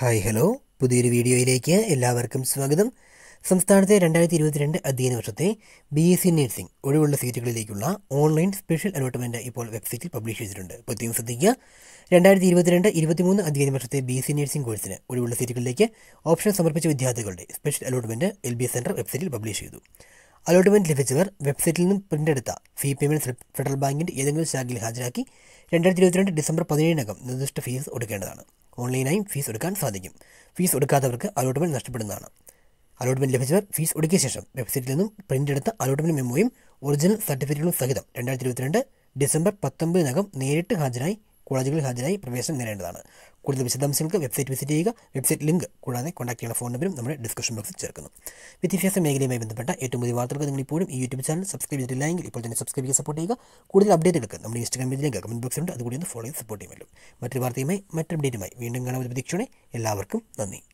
hi hello പുതിയൊരു വീഡിയോയിലേക്ക് എല്ലാവർക്കും സ്വാഗതം സംസ്ഥാനത്തെ രണ്ടായിരത്തി ഇരുപത്തിരണ്ട് അധ്യയന വർഷത്തെ ബി എസ് സി നഴ്സിംഗ് ഒഴിവുള്ള സീറ്റുകളിലേക്കുള്ള ഓൺലൈൻ സ്പെഷ്യൽ അലോട്ട്മെൻറ്റ് ഇപ്പോൾ വെബ്സൈറ്റിൽ പബ്ലിഷ് ചെയ്തിട്ടുണ്ട് പ്രത്യേകം ശ്രദ്ധിക്കുക രണ്ടായിരത്തി ഇരുപത്തിരണ്ട് ഇരുപത്തിമൂന്ന് അധ്യയന വർഷത്തെ ബി എസ് സി നഴ്സിംഗ് കോഴ്സിന് ഒഴിവുള്ള സീറ്റുകളിലേക്ക് ഓപ്ഷൻ സമർപ്പിച്ച വിദ്യാർത്ഥികളുടെ special allotment L B S center വെബ്സൈറ്റിൽ പബ്ലിഷ് ചെയ്തു അലോട്ട്മെൻറ്റ് ലഭിച്ചവർ വെബ്സൈറ്റിൽ നിന്നും പ്രിൻ്റ് എടുത്ത ഫീ പേയ്മെൻറ്റ് സ്ലിപ്പ് ഫെഡറൽ ബാങ്കിൻ്റെ ഏതെങ്കിലും ശാഖയിൽ ഹാജരാക്കി രണ്ടായിരത്തി ഇരുപത്തിരണ്ട് ഡിസംബർ പതിനേഴിനകം നിർദ്ദിഷ്ട ഫീസ് ഒടുക്കേണ്ടതാണ് ഓൺലൈനായും ഫീസ് എടുക്കാൻ സാധിക്കും ഫീസ് എടുക്കാത്തവർക്ക് അലോട്ട്മെൻറ്റ് നഷ്ടപ്പെടുന്നതാണ് അലോട്ട്മെൻറ്റ് ലഭിച്ചവർ ഫീസ് ഒടുക്കിയ ശേഷം വെബ്സൈറ്റിൽ നിന്നും പ്രിൻ്റ് എടുത്ത അലോട്ട്മെൻറ്റ് മെമ്മോയും ഒറിജിനൽ സർട്ടിഫിക്കറ്റുകളും സഹിതം രണ്ടായിരത്തി ഇരുപത്തിരണ്ട് ഡിസംബർ പത്തൊമ്പതിനകം നേരിട്ട് ഹാജരായി കോളേജുകളിൽ ഹാജരായി പ്രവേശനം നേടേണ്ടതാണ് കൂടുതൽ വിശദാംശങ്ങൾക്ക് വെബ്സൈറ്റ് വിസിറ്റ് ചെയ്യുക വെബ്സൈറ്റ് ലിങ്ക് കൂടാതെ കോൺടാക്ട് ചെയ്യുന്ന ഫോൺ നമ്പറും നമ്മുടെ ഡിസ്ക്രിപ്ഷൻ ബോക്സിൽ ചേർക്കുന്നു വിദ്യാഭ്യാസ മേഖലയുമായി ബന്ധപ്പെട്ട ഏറ്റവും പുതിയ വാർത്തകൾ നിങ്ങൾ ഇപ്പോഴും ഈ യൂട്യൂബ് ചാനൽ സബ്സ്ക്രൈബ് ചെയ്തിട്ടില്ലെങ്കിൽ ഇപ്പോൾ തന്നെ സബ്സ്ക്രൈബ് ചെയ്ത് സപ്പോർട്ട് ചെയ്യുക കൂടുതൽ അപ്ഡേറ്റുകൾക്ക് നമ്മുടെ ഇൻസ്റ്റാഗ്രാം പേജിലേക്ക് കമൻറ്റ് ബോക്സ് ഉണ്ട് അതുകൂടി ഒന്ന് ഫോളോ ചെയ്ത് സപ്പോർട്ട് ചെയ്യുമല്ലോ മറ്റൊരു വാർത്തയുമായി മറ്റൊരു അപ്ഡേറ്റുമായി വീണ്ടും കാണാൻ ഒരു പ്രതീക്ഷയോടെ എല്ലാവർക്കും നന്ദി